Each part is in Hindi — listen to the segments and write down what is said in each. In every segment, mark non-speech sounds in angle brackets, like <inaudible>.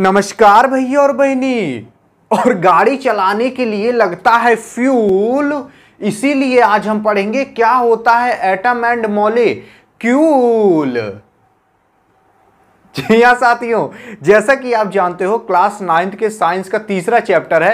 नमस्कार भैया और बहनी और गाड़ी चलाने के लिए लगता है फ्यूल इसीलिए आज हम पढ़ेंगे क्या होता है एटम एंड मोले क्यूल हाँ साथियों जैसा कि आप जानते हो क्लास नाइन्थ के साइंस का तीसरा चैप्टर है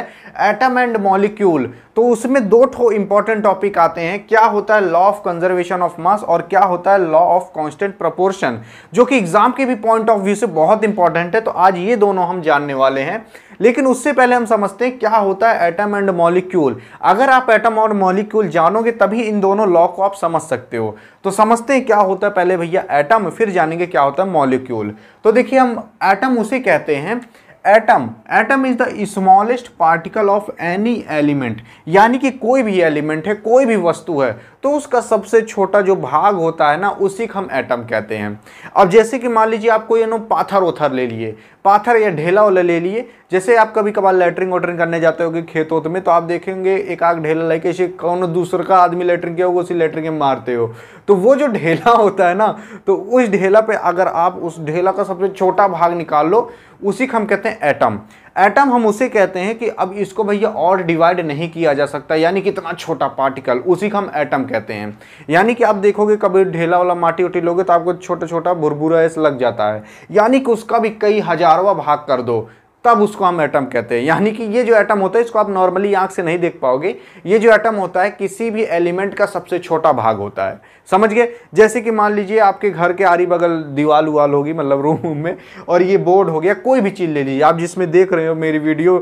एटम एंड मॉलिक्यूल तो उसमें दो ठो इंपॉर्टेंट टॉपिक आते हैं क्या होता है law of conservation of mass और क्या होता है लॉ ऑफ कांस्टेंट प्रोपोर्शन जो कि एग्जाम के भी पॉइंट ऑफ व्यू से बहुत इंपॉर्टेंट है तो आज ये दोनों हम जानने वाले हैं लेकिन उससे पहले हम समझते हैं क्या होता है एटम एंड मॉलिक्यूल अगर आप एटम और मॉलिक्यूल जानोगे तभी इन दोनों लॉ को आप समझ सकते हो तो समझते हैं क्या होता है पहले भैया एटम फिर जानेंगे क्या होता है मॉलिक्यूल तो देखिए हम एटम उसे कहते हैं atom atom is the smallest particle of any element यानी कि कोई भी एलिमेंट है कोई भी वस्तु है तो उसका सबसे छोटा जो भाग होता है ना उसी को हम एटम कहते हैं अब जैसे कि मान लीजिए आपको ये नो पाथर ओथर ले लिए पाथर या ढेला वाला ले लिए जैसे आप कभी कभार लेटरिंग वोटरिंग करने जाते हो खेत वोत में तो आप देखेंगे एक आग ढेला लेके इसे कौन दूसरे का आदमी लेटरिंग किया हो उसी लेटरिंग में मारते हो तो वो जो ढेला <laughs> होता है ना तो उस ढेला पर अगर आप उस ढेला का सबसे छोटा भाग निकाल लो उसी को हम कहते हैं एटम एटम हम उसे कहते हैं कि अब इसको भैया और डिवाइड नहीं किया जा सकता यानी कि इतना छोटा पार्टिकल उसी को हम एटम कहते हैं यानी कि आप देखोगे कभी ढेला वाला माटी उटी लोगे तो आपको छोटा छोटा भुरभुरा ऐसा लग जाता है यानी कि उसका भी कई हजारवा भाग कर दो तब उसको हम एटम कहते हैं यानी कि ये जो एटम होता है इसको आप नॉर्मली आँख से नहीं देख पाओगे ये जो एटम होता है किसी भी एलिमेंट का सबसे छोटा भाग होता है समझ गए जैसे कि मान लीजिए आपके घर के आरी बगल दीवाल उवाल होगी मतलब रूम में और ये बोर्ड हो गया कोई भी चीज़ ले लीजिए आप जिसमें देख रहे हो मेरी वीडियो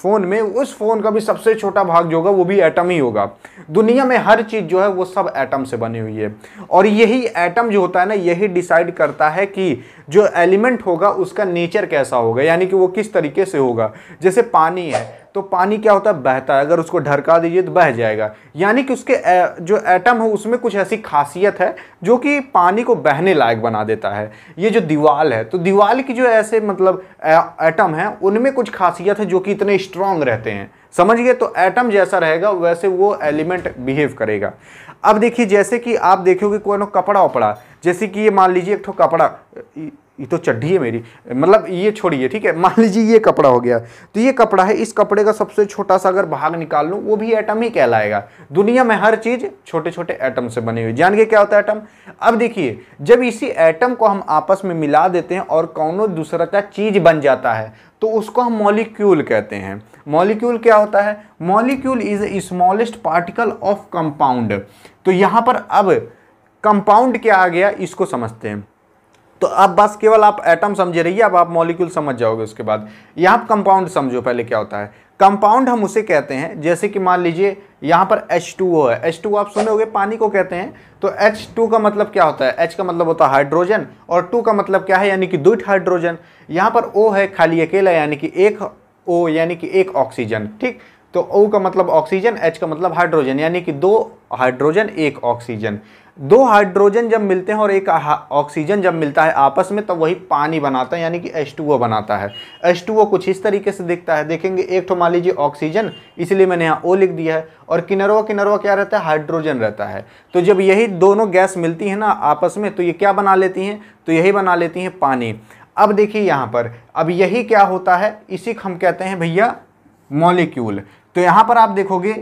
फ़ोन में उस फ़ोन का भी सबसे छोटा भाग जो होगा वो भी एटम ही होगा दुनिया में हर चीज़ जो है वो सब एटम से बनी हुई है और यही एटम जो होता है ना यही डिसाइड करता है कि जो एलिमेंट होगा उसका नेचर कैसा होगा यानी कि वो किस तरीके से होगा जैसे पानी है तो पानी क्या होता है बहता है अगर उसको ढरका दीजिए तो बह जाएगा यानी कि उसके जो एटम हो उसमें कुछ ऐसी खासियत है जो कि पानी को बहने लायक बना देता है ये जो दीवाल है तो दीवाल की जो ऐसे मतलब एटम है उनमें कुछ खासियत है जो कि इतने स्ट्रांग रहते हैं समझ गए तो एटम जैसा रहेगा वैसे वो एलिमेंट बिहेव करेगा अब देखिए जैसे कि आप देखोगे कोई ना कपड़ा उपड़ा जैसे कि ये मान लीजिए एक ठो कपड़ा ये तो चड्ढी है मेरी मतलब ये छोड़िए ठीक है मान लीजिए ये कपड़ा हो गया तो ये कपड़ा है इस कपड़े का सबसे छोटा सा अगर भाग निकाल लूँ वो भी एटम ही कहलाएगा दुनिया में हर चीज़ छोटे छोटे एटम से बनी हुई जान के क्या होता है एटम अब देखिए जब इसी एटम को हम आपस में मिला देते हैं और कौनों दूसरा का चीज़ बन जाता है तो उसको हम मॉलिक्यूल कहते हैं मॉलिक्यूल क्या होता है molecule is a smallest particle of compound तो यहाँ पर अब कंपाउंड क्या आ गया इसको समझते हैं तो अब बस केवल आप एटम समझे रहिए अब आप मॉलिक्यूल समझ जाओगे उसके बाद यहाँ आप कंपाउंड समझो पहले क्या होता है कंपाउंड हम उसे कहते हैं जैसे कि मान लीजिए यहाँ पर H2O है H2O आप सुने होगे पानी को कहते हैं तो H2 का मतलब क्या होता है H का मतलब होता है हाइड्रोजन और 2 का मतलब क्या है यानी कि दुट हाइड्रोजन यहाँ पर O है खाली अकेला यानी कि एक O यानी कि एक ऑक्सीजन ठीक तो O का मतलब ऑक्सीजन H का मतलब हाइड्रोजन यानी कि दो हाइड्रोजन एक ऑक्सीजन दो हाइड्रोजन जब मिलते हैं और एक ऑक्सीजन जब मिलता है आपस में तब तो वही पानी बनाता है यानी कि H2O बनाता है H2O कुछ इस तरीके से दिखता है देखेंगे एक तो मान लीजिए ऑक्सीजन इसलिए मैंने यहाँ ओ लिख दिया है और किनरवा किनरवा क्या रहता है हाइड्रोजन रहता है तो जब यही दोनों गैस मिलती हैं ना आपस में तो ये क्या बना लेती हैं तो यही बना लेती हैं पानी अब देखिए यहाँ पर अब यही क्या होता है इसी को हम कहते हैं भैया मॉलिक्यूल तो यहाँ पर आप देखोगे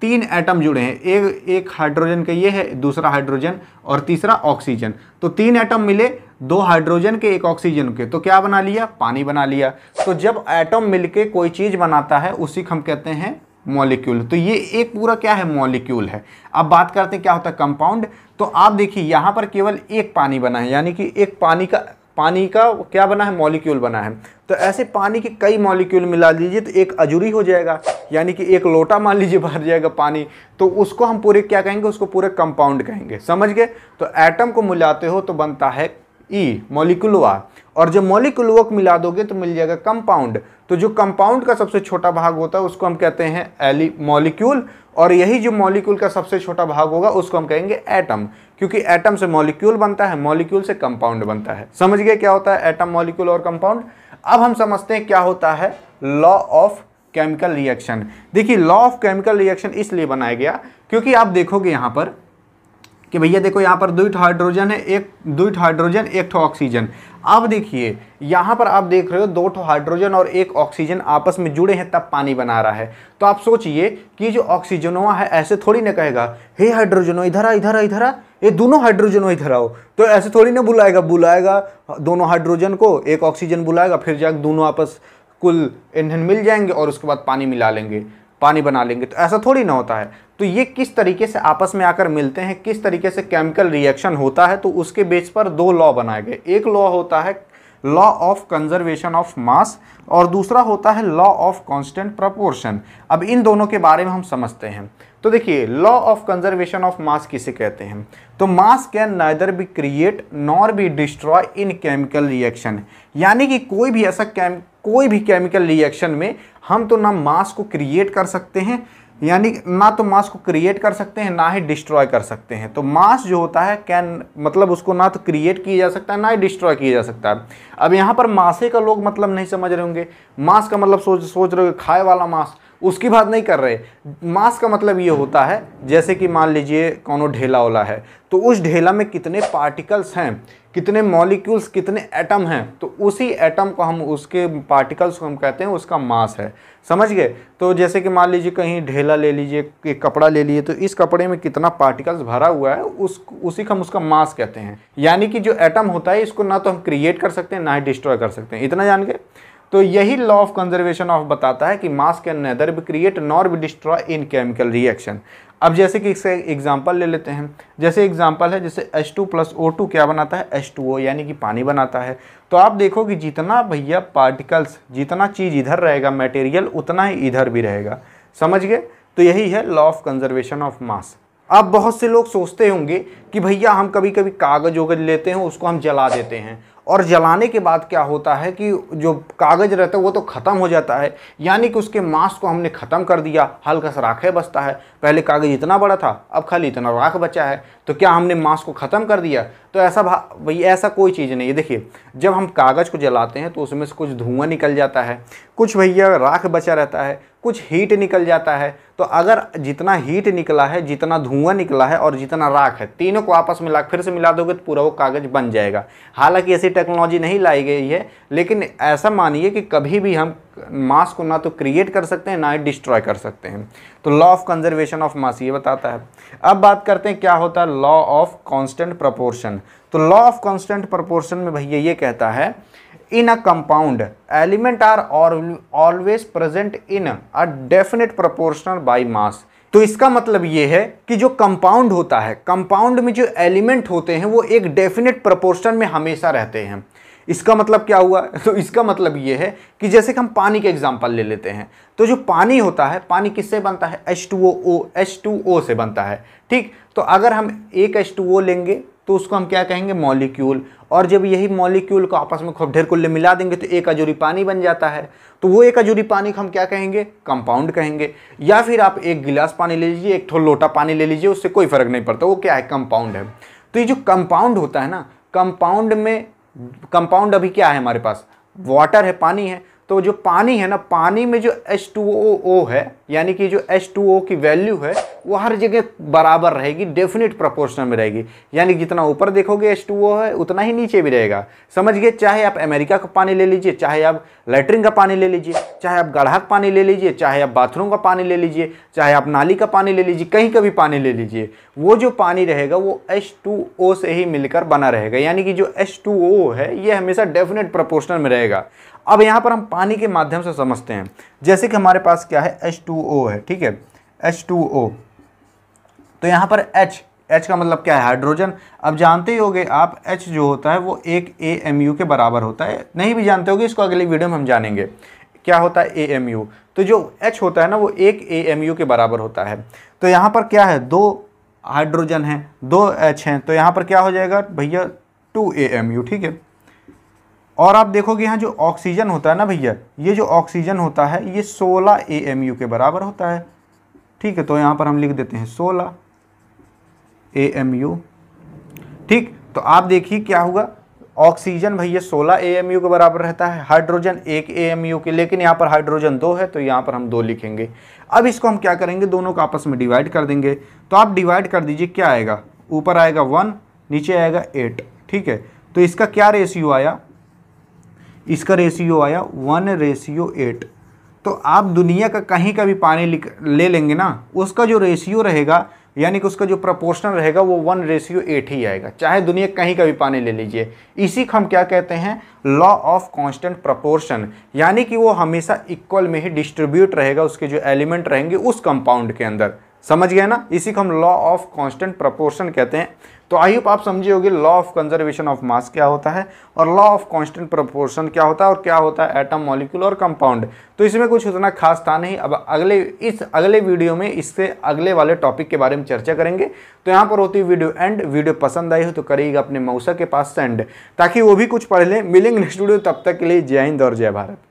तीन एटम जुड़े हैं एक एक हाइड्रोजन का ये है दूसरा हाइड्रोजन और तीसरा ऑक्सीजन तो तीन एटम मिले दो हाइड्रोजन के एक ऑक्सीजन के तो क्या बना लिया पानी बना लिया तो जब एटम मिलके कोई चीज़ बनाता है उसी को हम कहते हैं मॉलिक्यूल तो ये एक पूरा क्या है मॉलिक्यूल है अब बात करते हैं क्या होता है कंपाउंड तो आप देखिए यहाँ पर केवल एक पानी बना है यानी कि एक पानी का पानी का क्या बना है मॉलिक्यूल बना है तो ऐसे पानी के कई मॉलिक्यूल मिला लीजिए तो एक अजूरी हो जाएगा यानी कि एक लोटा मान लीजिए भर जाएगा पानी तो उसको हम पूरे क्या कहेंगे उसको पूरे कंपाउंड कहेंगे समझ गए तो एटम को मिलाते हो तो बनता है ई e, मोलिकुलवा और जब मोलिकुलवक मिला दोगे तो मिल जाएगा कंपाउंड तो जो कंपाउंड का सबसे छोटा भाग होता है उसको हम कहते हैं एली मॉलिक्यूल और यही जो मॉलिक्यूल का सबसे छोटा भाग होगा उसको हम कहेंगे एटम क्योंकि एटम से मॉलिक्यूल बनता है मॉलिक्यूल से कंपाउंड बनता है समझ गए क्या होता है एटम मॉलिक्यूल और कंपाउंड अब हम समझते हैं क्या होता है लॉ ऑफ केमिकल रिएक्शन देखिए लॉ ऑफ केमिकल रिएक्शन इसलिए बनाया गया क्योंकि आप देखोगे यहाँ पर कि भैया देखो यहाँ पर दुई हाइड्रोजन है एक दुई हाइड्रोजन एक ठो ऑक्सीजन अब देखिए यहाँ पर आप देख रहे हो दो ठो हाइड्रोजन और एक ऑक्सीजन आपस में जुड़े हैं तब पानी बना रहा है तो आप सोचिए कि जो ऑक्सीजनों है ऐसे थोड़ी ना कहेगा हे हाइड्रोजनो इधर आ इधर आ इधर आ ये दोनों हाइड्रोजनों इधर आओ तो ऐसे थोड़ी ना बुलाएगा बुलाएगा दोनों हाइड्रोजन को एक ऑक्सीजन बुलाएगा फिर जाकर दोनों आपस कुल ईंधन मिल जाएंगे और उसके बाद पानी मिला लेंगे पानी बना लेंगे तो ऐसा थोड़ी ना होता है तो ये किस तरीके से आपस में आकर मिलते हैं किस तरीके से केमिकल रिएक्शन होता है तो उसके बेस पर दो लॉ बनाए गए एक लॉ होता है law of conservation of mass और दूसरा होता है लॉ ऑफ कांस्टेंट प्रपोर्शन अब इन दोनों के बारे में हम समझते हैं तो देखिए law of conservation of mass किसे कहते हैं तो mass can neither be create nor be destroy in chemical reaction यानी कि कोई भी ऐसा कोई भी केमिकल रिएक्शन में हम तो ना मास को क्रिएट कर सकते हैं यानी ना तो मास को क्रिएट कर सकते हैं ना ही डिस्ट्रॉय कर सकते हैं तो मास जो होता है कैन मतलब उसको ना तो क्रिएट किया जा सकता है ना ही डिस्ट्रॉय किया जा सकता है अब यहाँ पर मासे का लोग मतलब नहीं समझ रहे होंगे मास का मतलब सोच सोच रहे हो खाए वाला मास उसकी बात नहीं कर रहे मास का मतलब ये होता है जैसे कि मान लीजिए कौनों ढेला ओला है तो उस ढेला में कितने पार्टिकल्स हैं कितने मॉलिक्यूल्स कितने एटम हैं तो उसी एटम को हम उसके पार्टिकल्स को हम कहते हैं उसका मास है समझ गए तो जैसे कि मान लीजिए कहीं ढेला ले लीजिए कि कपड़ा ले लीजिए तो इस कपड़े में कितना पार्टिकल्स भरा हुआ है उस उसी का हम उसका मास कहते हैं यानी कि जो एटम होता है इसको ना तो हम क्रिएट कर सकते हैं ना ही डिस्ट्रॉय कर सकते हैं इतना जान के तो यही लॉ ऑफ कंजर्वेशन ऑफ बताता है कि mass can neither be create nor be destroy in chemical reaction अब जैसे कि इसका एग्जाम्पल ले लेते हैं जैसे एग्जाम्पल है जैसे H two plus O two क्या बनाता है ओ यानी कि पानी बनाता है तो आप देखो कि जितना भैया पार्टिकल्स जितना चीज़ इधर रहेगा मटेरियल उतना ही इधर भी रहेगा समझ गए तो यही है law of conservation of mass अब बहुत से लोग सोचते होंगे कि भैया हम कभी कभी कागज़ वगज लेते हैं उसको हम जला देते हैं और जलाने के बाद क्या होता है कि जो कागज़ रहता है वो तो ख़त्म हो जाता है यानी कि उसके मांस को हमने ख़त्म कर दिया हल्का सा राखें बचता है पहले कागज़ इतना बड़ा था अब खाली इतना राख बचा है तो क्या हमने मांस को ख़त्म कर दिया तो ऐसा भाई ऐसा कोई चीज़ नहीं है देखिए जब हम कागज़ को जलाते हैं तो उसमें से कुछ धुआं निकल जाता है कुछ भैया राख बचा रहता है कुछ हीट निकल जाता है तो अगर जितना हीट निकला है जितना धुआं निकला है और जितना राख है तीनों को आपस में ला फिर से मिला दोगे तो पूरा वो कागज़ बन जाएगा हालांकि ऐसी टेक्नोलॉजी नहीं लाई गई है लेकिन ऐसा मानिए कि कभी भी हम मास को ना तो क्रिएट कर सकते हैं ना ही डिस्ट्रॉय कर सकते हैं तो law of conservation of mass ये बताता है अब बात करते हैं क्या होता है लॉ ऑफ कॉन्स्टेंट प्रपोर्शन तो लॉ ऑफ कॉन्स्टेंट प्रपोर्शन में भैया ये कहता है in a compound element are always present in a definite proportional by mass तो इसका मतलब ये है कि जो कंपाउंड होता है कंपाउंड में जो एलिमेंट होते हैं वो एक डेफिनेट प्रपोर्शन में हमेशा रहते हैं इसका मतलब क्या हुआ <laughs> तो इसका मतलब ये है कि जैसे कि हम पानी के एग्जाम्पल ले लेते हैं तो जो पानी होता है पानी किससे बनता है H two O O H two O से बनता है ठीक तो अगर हम एक एच टू ओ लेंगे तो उसको हम क्या कहेंगे मॉलिक्यूल और जब यही मॉलिक्यूल को आपस में खूब ढेर कुल्ले मिला देंगे तो एक अजूरी पानी बन जाता है तो वो एक अजूरी पानी को हम क्या कहेंगे कंपाउंड कहेंगे या फिर आप एक गिलास पानी ले लीजिए एक थोड़ा लोटा पानी ले लीजिए उससे कोई फर्क नहीं पड़ता वो क्या है कंपाउंड है तो ये जो कंपाउंड होता है ना कंपाउंड में कंपाउंड अभी क्या है हमारे पास वाटर है पानी है तो जो पानी है ना पानी में जो H2O है यानी कि जो H2O की वैल्यू है वो हर जगह बराबर रहेगी डेफिनेट प्रोपोर्शनल में रहेगी यानी जितना ऊपर देखोगे H2O है उतना ही नीचे भी रहेगा समझ गए चाहे आप अमेरिका का पानी ले लीजिए चाहे आप लेटरिन का पानी ले लीजिए चाहे आप गढ़ा का पानी ले लीजिए चाहे आप बाथरूम का पानी ले लीजिए चाहे आप नाली का पानी ले लीजिए कहीं का भी पानी ले लीजिए वो जो पानी रहेगा वो ओ से ही मिलकर बना रहेगा यानी कि जो ओ है ये हमेशा डेफिनेट प्रपोर्शन में रहेगा अब यहाँ पर हम पानी के माध्यम से समझते हैं जैसे कि हमारे पास क्या है एच टू ओ है ठीक है एच टू ओ तो यहाँ पर एच एच का मतलब क्या है हाइड्रोजन अब जानते ही होगे आप एच जो होता है वो एक ए एम यू के बराबर होता है नहीं भी जानते होगे इसको अगली वीडियो में हम जानेंगे क्या होता है ए एम यू तो जो एच होता है ना वो एक ए एम यू के बराबर होता है तो यहाँ पर क्या है दो हाइड्रोजन हैं दो एच हैं तो यहाँ पर क्या हो जाएगा भैया टू ए एम यू ठीक है और आप देखोगे यहाँ जो ऑक्सीजन होता है ना भैया ये जो ऑक्सीजन होता है ये 16 ए के बराबर होता है ठीक है तो यहाँ पर हम लिख देते हैं 16 ए ठीक तो आप देखिए क्या होगा ऑक्सीजन भैया 16 ए के बराबर रहता है हाइड्रोजन एक ए के लेकिन यहाँ पर हाइड्रोजन दो है तो यहाँ पर हम दो लिखेंगे अब इसको हम क्या करेंगे दोनों को आपस में डिवाइड कर देंगे तो आप डिवाइड कर दीजिए क्या आएगा ऊपर आएगा वन नीचे आएगा एट ठीक है तो इसका क्या रेशियो आया इसका रेशियो आया वन रेशियो एट तो आप दुनिया का कहीं का भी पानी ले लेंगे ना उसका जो रेशियो रहेगा यानी कि उसका जो प्रपोर्शनल रहेगा वो वन रेशियो एट ही आएगा चाहे दुनिया कहीं का भी पानी ले लीजिए इसी को हम क्या कहते हैं लॉ ऑफ कांस्टेंट प्रपोर्शन यानी कि वो हमेशा इक्वल में ही डिस्ट्रीब्यूट रहेगा उसके जो एलिमेंट रहेंगे उस कंपाउंड के अंदर समझ गए ना इसी को हम लॉ ऑफ कांस्टेंट प्रपोर्शन कहते हैं तो आई होप आप समझे होगी law of conservation of mass क्या होता है और लॉ ऑफ कांस्टेंट प्रोपोर्शन क्या होता है और क्या होता है एटम मॉलिक्यूल और कंपाउंड तो इसमें कुछ उतना खास था नहीं अब अगले इस अगले वीडियो में इससे अगले वाले टॉपिक के बारे में चर्चा करेंगे तो यहाँ पर होती है वीडियो एंड वीडियो पसंद आई हो तो करिएगा अपने मऊसा के पास सेंड ताकि वो भी कुछ पढ़ लें मिलेंगे स्टूडियो तब तक के लिए जय हिंद और जय भारत